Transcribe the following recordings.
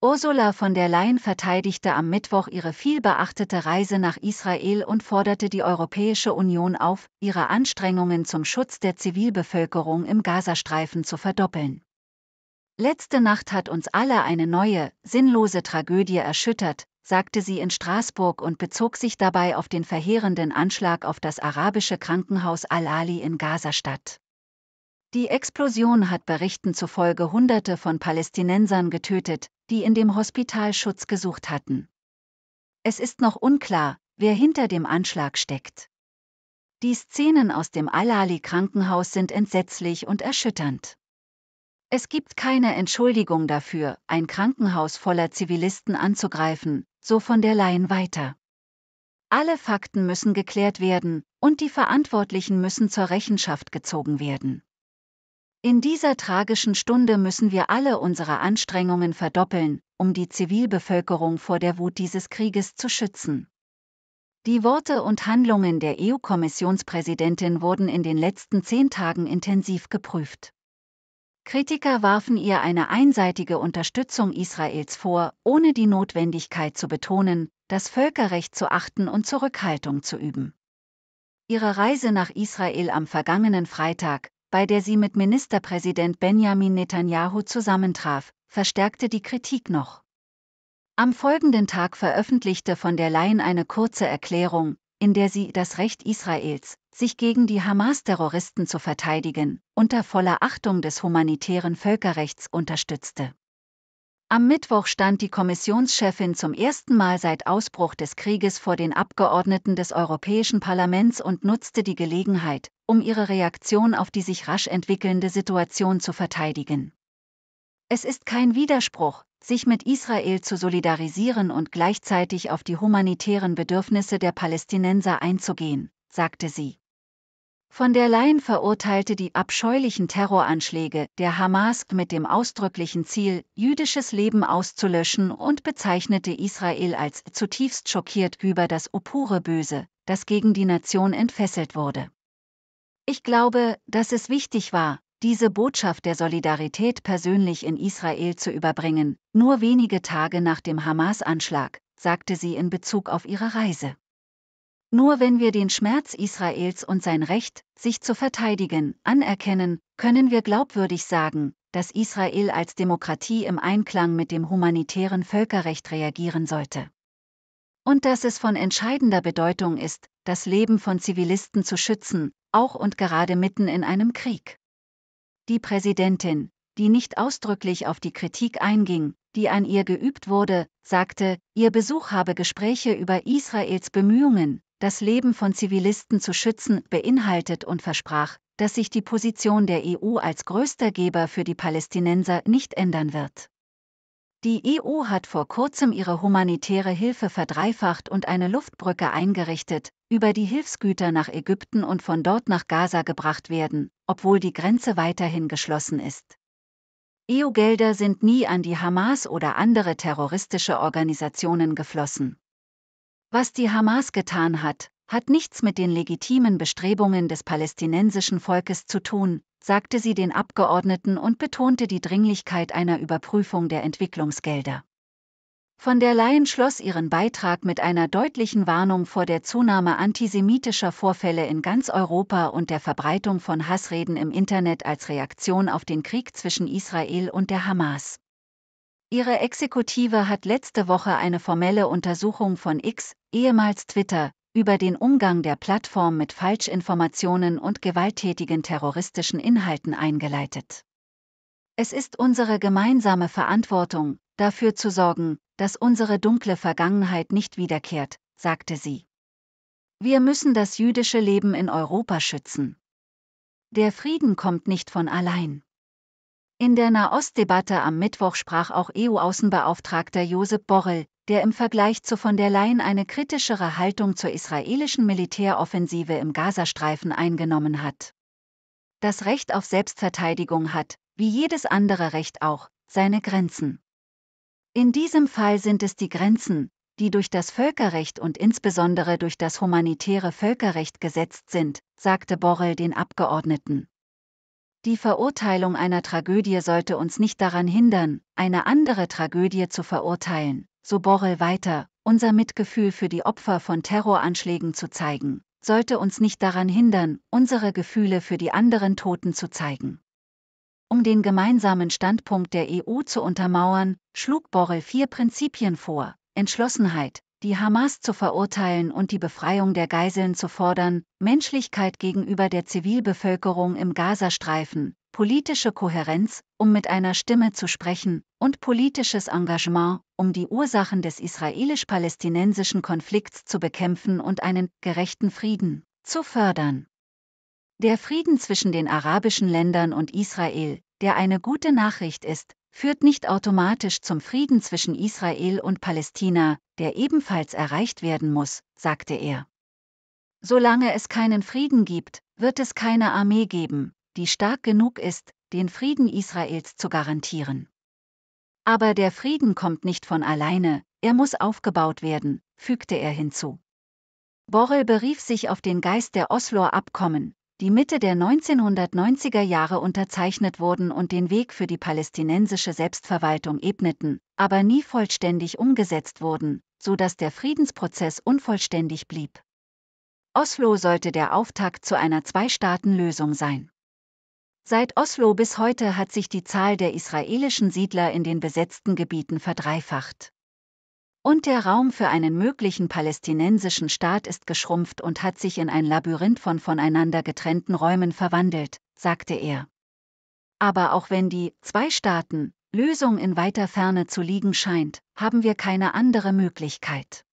Ursula von der Leyen verteidigte am Mittwoch ihre vielbeachtete Reise nach Israel und forderte die Europäische Union auf, ihre Anstrengungen zum Schutz der Zivilbevölkerung im Gazastreifen zu verdoppeln. Letzte Nacht hat uns alle eine neue, sinnlose Tragödie erschüttert, sagte sie in Straßburg und bezog sich dabei auf den verheerenden Anschlag auf das arabische Krankenhaus Al-Ali in Gazastadt. Die Explosion hat Berichten zufolge Hunderte von Palästinensern getötet, die in dem Hospital Schutz gesucht hatten. Es ist noch unklar, wer hinter dem Anschlag steckt. Die Szenen aus dem Al-Ali-Krankenhaus sind entsetzlich und erschütternd. Es gibt keine Entschuldigung dafür, ein Krankenhaus voller Zivilisten anzugreifen, so von der Laien weiter. Alle Fakten müssen geklärt werden, und die Verantwortlichen müssen zur Rechenschaft gezogen werden. In dieser tragischen Stunde müssen wir alle unsere Anstrengungen verdoppeln, um die Zivilbevölkerung vor der Wut dieses Krieges zu schützen. Die Worte und Handlungen der EU-Kommissionspräsidentin wurden in den letzten zehn Tagen intensiv geprüft. Kritiker warfen ihr eine einseitige Unterstützung Israels vor, ohne die Notwendigkeit zu betonen, das Völkerrecht zu achten und Zurückhaltung zu üben. Ihre Reise nach Israel am vergangenen Freitag, bei der sie mit Ministerpräsident Benjamin Netanyahu zusammentraf, verstärkte die Kritik noch. Am folgenden Tag veröffentlichte von der Leyen eine kurze Erklärung, in der sie das Recht Israels, sich gegen die Hamas-Terroristen zu verteidigen, unter voller Achtung des humanitären Völkerrechts unterstützte. Am Mittwoch stand die Kommissionschefin zum ersten Mal seit Ausbruch des Krieges vor den Abgeordneten des Europäischen Parlaments und nutzte die Gelegenheit, um ihre Reaktion auf die sich rasch entwickelnde Situation zu verteidigen. Es ist kein Widerspruch, sich mit Israel zu solidarisieren und gleichzeitig auf die humanitären Bedürfnisse der Palästinenser einzugehen, sagte sie. Von der Leyen verurteilte die abscheulichen Terroranschläge der Hamas mit dem ausdrücklichen Ziel, jüdisches Leben auszulöschen und bezeichnete Israel als zutiefst schockiert über das opure Böse, das gegen die Nation entfesselt wurde. Ich glaube, dass es wichtig war, diese Botschaft der Solidarität persönlich in Israel zu überbringen, nur wenige Tage nach dem Hamas-Anschlag, sagte sie in Bezug auf ihre Reise. Nur wenn wir den Schmerz Israels und sein Recht, sich zu verteidigen, anerkennen, können wir glaubwürdig sagen, dass Israel als Demokratie im Einklang mit dem humanitären Völkerrecht reagieren sollte. Und dass es von entscheidender Bedeutung ist, das Leben von Zivilisten zu schützen, auch und gerade mitten in einem Krieg. Die Präsidentin, die nicht ausdrücklich auf die Kritik einging, die an ihr geübt wurde, sagte, ihr Besuch habe Gespräche über Israels Bemühungen, das Leben von Zivilisten zu schützen, beinhaltet und versprach, dass sich die Position der EU als größter Geber für die Palästinenser nicht ändern wird. Die EU hat vor kurzem ihre humanitäre Hilfe verdreifacht und eine Luftbrücke eingerichtet, über die Hilfsgüter nach Ägypten und von dort nach Gaza gebracht werden, obwohl die Grenze weiterhin geschlossen ist. EU-Gelder sind nie an die Hamas oder andere terroristische Organisationen geflossen. Was die Hamas getan hat, hat nichts mit den legitimen Bestrebungen des palästinensischen Volkes zu tun, sagte sie den Abgeordneten und betonte die Dringlichkeit einer Überprüfung der Entwicklungsgelder. Von der Leyen schloss ihren Beitrag mit einer deutlichen Warnung vor der Zunahme antisemitischer Vorfälle in ganz Europa und der Verbreitung von Hassreden im Internet als Reaktion auf den Krieg zwischen Israel und der Hamas. Ihre Exekutive hat letzte Woche eine formelle Untersuchung von X, ehemals Twitter, über den Umgang der Plattform mit Falschinformationen und gewalttätigen terroristischen Inhalten eingeleitet. Es ist unsere gemeinsame Verantwortung, dafür zu sorgen, dass unsere dunkle Vergangenheit nicht wiederkehrt, sagte sie. Wir müssen das jüdische Leben in Europa schützen. Der Frieden kommt nicht von allein. In der Nahostdebatte am Mittwoch sprach auch EU-Außenbeauftragter Josep Borrell, der im Vergleich zu von der Leyen eine kritischere Haltung zur israelischen Militäroffensive im Gazastreifen eingenommen hat. Das Recht auf Selbstverteidigung hat, wie jedes andere Recht auch, seine Grenzen. In diesem Fall sind es die Grenzen, die durch das Völkerrecht und insbesondere durch das humanitäre Völkerrecht gesetzt sind, sagte Borrell den Abgeordneten. Die Verurteilung einer Tragödie sollte uns nicht daran hindern, eine andere Tragödie zu verurteilen, so Borrell weiter, unser Mitgefühl für die Opfer von Terroranschlägen zu zeigen, sollte uns nicht daran hindern, unsere Gefühle für die anderen Toten zu zeigen. Um den gemeinsamen Standpunkt der EU zu untermauern, schlug Borrell vier Prinzipien vor, Entschlossenheit, die Hamas zu verurteilen und die Befreiung der Geiseln zu fordern, Menschlichkeit gegenüber der Zivilbevölkerung im Gazastreifen, politische Kohärenz, um mit einer Stimme zu sprechen, und politisches Engagement, um die Ursachen des israelisch-palästinensischen Konflikts zu bekämpfen und einen gerechten Frieden zu fördern. Der Frieden zwischen den arabischen Ländern und Israel, der eine gute Nachricht ist, führt nicht automatisch zum Frieden zwischen Israel und Palästina, der ebenfalls erreicht werden muss, sagte er. Solange es keinen Frieden gibt, wird es keine Armee geben, die stark genug ist, den Frieden Israels zu garantieren. Aber der Frieden kommt nicht von alleine, er muss aufgebaut werden, fügte er hinzu. Borrell berief sich auf den Geist der Osloer Abkommen, die Mitte der 1990er Jahre unterzeichnet wurden und den Weg für die palästinensische Selbstverwaltung ebneten, aber nie vollständig umgesetzt wurden, so dass der Friedensprozess unvollständig blieb. Oslo sollte der Auftakt zu einer Zwei-Staaten-Lösung sein. Seit Oslo bis heute hat sich die Zahl der israelischen Siedler in den besetzten Gebieten verdreifacht. Und der Raum für einen möglichen palästinensischen Staat ist geschrumpft und hat sich in ein Labyrinth von voneinander getrennten Räumen verwandelt, sagte er. Aber auch wenn die Zwei-Staaten-Lösung in weiter Ferne zu liegen scheint, haben wir keine andere Möglichkeit.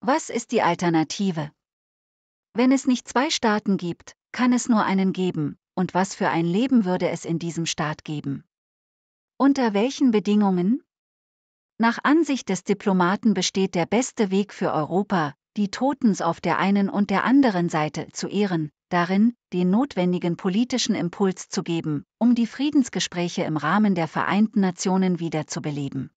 Was ist die Alternative? Wenn es nicht zwei Staaten gibt, kann es nur einen geben, und was für ein Leben würde es in diesem Staat geben? Unter welchen Bedingungen? Nach Ansicht des Diplomaten besteht der beste Weg für Europa, die Totens auf der einen und der anderen Seite zu ehren, darin, den notwendigen politischen Impuls zu geben, um die Friedensgespräche im Rahmen der Vereinten Nationen wiederzubeleben.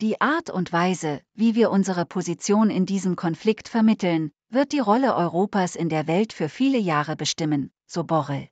Die Art und Weise, wie wir unsere Position in diesem Konflikt vermitteln, wird die Rolle Europas in der Welt für viele Jahre bestimmen, so Borrell.